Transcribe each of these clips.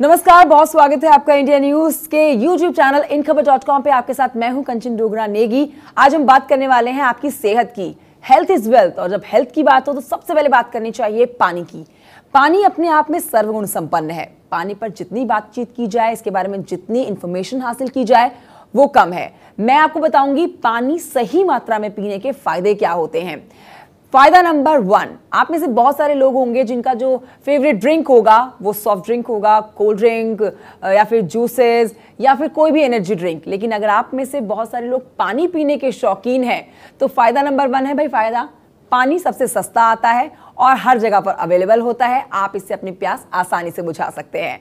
नमस्कार बहुत स्वागत है आपका इंडिया न्यूज के YouTube channel InKhabar dot com पे आपके साथ मैं हूं कंचन डोगरा नेगी आज हम बात करने वाले हैं आपकी सेहत की हेल्थ इज वेल्थ और जब हेल्थ की बात हो तो सबसे पहले बात करनी चाहिए पानी की पानी अपने आप में सर्वगुण संपन्न है पानी पर जितनी बातचीत की जाए इसके बारे में जितनी इंफॉर्मेशन हासिल की जाए वो कम है मैं आपको बताऊंगी पानी सही मात्रा में पीने के फायदे क्या होते हैं फायदा नंबर वन आप में से बहुत सारे लोग होंगे जिनका जो फेवरेट ड्रिंक होगा वो सॉफ्ट ड्रिंक होगा कोल्ड ड्रिंक या फिर जूसेस या फिर कोई भी एनर्जी ड्रिंक लेकिन अगर आप में से बहुत सारे लोग पानी पीने के शौकीन हैं तो फायदा नंबर वन है भाई फायदा पानी सबसे सस्ता आता है और हर जगह पर अवेलेबल होता है आप इससे अपनी प्यास आसानी से बुझा सकते हैं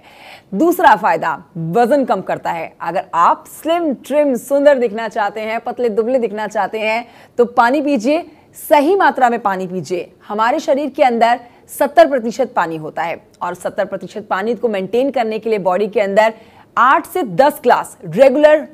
दूसरा फायदा वजन कम करता है अगर आप स्लिम ट्रिम सुंदर दिखना चाहते हैं पतले दुबले दिखना चाहते हैं तो पानी पीजिए सही मात्रा में पानी पीजिए हमारे शरीर के अंदर 70 प्रतिशत पानी होता है और 70 प्रतिशत पानी को मेंटेन करने के लिए बॉडी के अंदर 8 से 10 ग्लास रेगुलर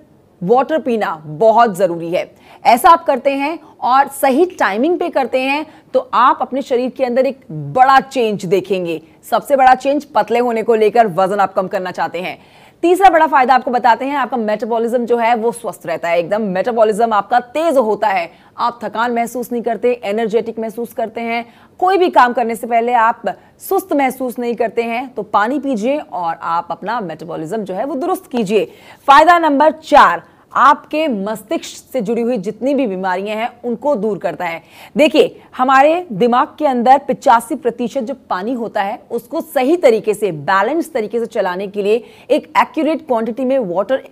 वाटर पीना बहुत ज़रूरी है ऐसा आप करते हैं और सही टाइमिंग पे करते हैं तो आप अपने शरीर के अंदर एक बड़ा चेंज देखेंगे सबसे बड़ा चेंज पतले होने को लेकर वजन आप कम करना चाहते हैं तीसरा बड़ा फायदा आपको बताते हैं आपका मेटाबॉलिज्म जो है वो स्वस्थ रहता है एकदम मेटाबॉलिज्म आपका तेज होता है आप थकान महसूस नहीं करते एनर्जेटिक महसूस करते हैं कोई भी काम करने से पहले आप सुस्त महसूस नहीं करते हैं तो पानी पीजिए और आप अपना मेटाबॉलिज्म जो है वो दुरुस्त कीजिए फायदा नंबर चार आपके मस्तिष्क से जुड़ी हुई जितनी भी बीमारियां हैं उनको दूर करता है देखिए हमारे दिमाग के अंदर पिचासी प्रतिशत जो पानी होता है उसको सही तरीके से बैलेंस तरीके से चलाने के लिए एक एक्यूरेट क्वांटिटी में वाटर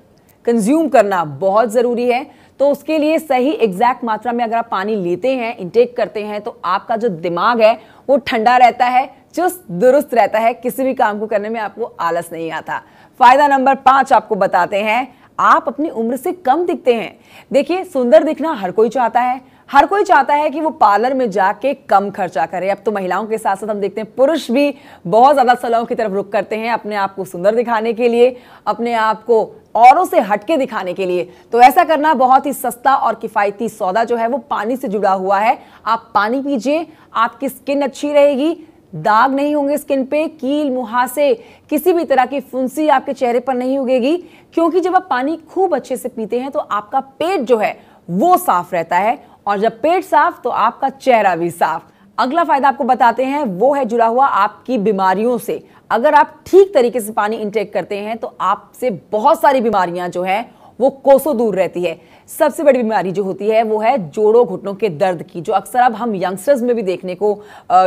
कंज्यूम करना बहुत ज़रूरी है तो उसके लिए सही एग्जैक्ट मात्रा में अगर आप पानी लेते हैं इंटेक करते हैं तो आपका जो दिमाग है वो ठंडा रहता है चुस्त दुरुस्त रहता है किसी भी काम को करने में आपको आलस नहीं आता फायदा नंबर पांच आपको बताते हैं आप अपनी उम्र से कम दिखते हैं देखिए सुंदर दिखना हर कोई चाहता है हर कोई चाहता है कि वो पार्लर में जाके कम खर्चा करे अब तो महिलाओं के साथ साथ हम देखते हैं पुरुष भी बहुत ज़्यादा सलाहों की तरफ रुख करते हैं अपने आप को सुंदर दिखाने के लिए अपने आप को औरों से हटके दिखाने के लिए तो ऐसा करना बहुत ही सस्ता और किफ़ायती सौदा जो है वो पानी से जुड़ा हुआ है आप पानी पीजिए आपकी स्किन अच्छी रहेगी दाग नहीं होंगे स्किन पे कील मुहासे किसी भी तरह की फुंसी आपके चेहरे पर नहीं उगेगी क्योंकि जब आप पानी खूब अच्छे से पीते हैं तो आपका पेट जो है वो साफ रहता है और जब पेट साफ तो आपका चेहरा भी साफ अगला फायदा आपको बताते हैं वो है जुड़ा हुआ आपकी बीमारियों से अगर आप ठीक तरीके से पानी इंटेक करते हैं तो आपसे बहुत सारी बीमारियां जो है वो कोसों दूर रहती है सबसे बड़ी बीमारी जो होती है वो है जोड़ों घुटनों के दर्द की जो अक्सर अब हम यंगस्टर्स में भी देखने को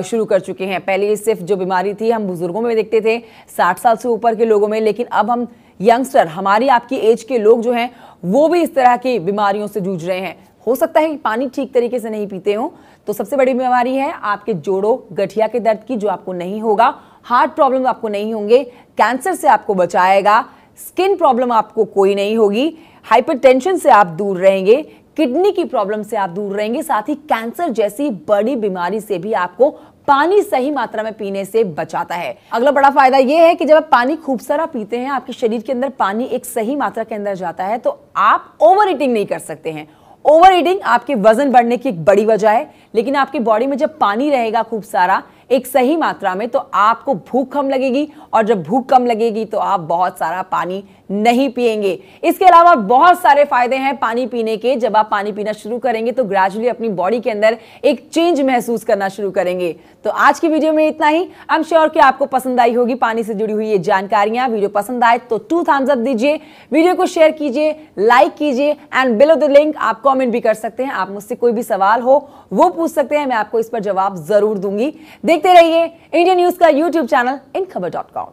शुरू कर चुके हैं पहले ये सिर्फ जो बीमारी थी हम बुजुर्गों में देखते थे साठ साल से ऊपर के लोगों में लेकिन अब हम यंगस्टर हमारी आपकी एज के लोग जो हैं वो भी इस तरह की बीमारियों से जूझ रहे हैं हो सकता है कि पानी ठीक तरीके से नहीं पीते हो तो सबसे बड़ी बीमारी है आपके जोड़ो गठिया के दर्द की जो आपको नहीं होगा हार्ट प्रॉब्लम आपको नहीं होंगे कैंसर से आपको बचाएगा स्किन प्रॉब्लम आपको कोई नहीं होगी हाइपरटेंशन से आप दूर रहेंगे किडनी की प्रॉब्लम से आप दूर रहेंगे साथ ही कैंसर जैसी बड़ी बीमारी से भी आपको पानी सही मात्रा में पीने से बचाता है अगला बड़ा फायदा यह है कि जब आप पानी खूब सारा पीते हैं आपके शरीर के अंदर पानी एक सही मात्रा के अंदर जाता है तो आप ओवर ईटिंग नहीं कर सकते हैं ओवर ईटिंग आपके वजन बढ़ने की एक बड़ी वजह है लेकिन आपकी बॉडी में जब पानी रहेगा खूब सारा एक सही मात्रा में तो आपको भूख कम लगेगी और जब भूख कम लगेगी तो आप बहुत सारा पानी नहीं पिएंगे इसके अलावा बहुत सारे फायदे हैं पानी पीने के जब आप पानी पीना शुरू करेंगे तो ग्रेजुअली अपनी बॉडी के अंदर एक चेंज महसूस करना शुरू करेंगे तो आज की वीडियो में इतना ही आई एम श्योर कि आपको पसंद आई होगी पानी से जुड़ी हुई ये जानकारियां वीडियो पसंद आए तो टू थम्स अप दीजिए वीडियो को शेयर कीजिए लाइक कीजिए एंड बिलो द लिंक आप कॉमेंट भी कर सकते हैं आप मुझसे कोई भी सवाल हो वो पूछ सकते हैं मैं आपको इस पर जवाब जरूर दूंगी देखते रहिए इंडियन न्यूज का YouTube channel InKhabar dot com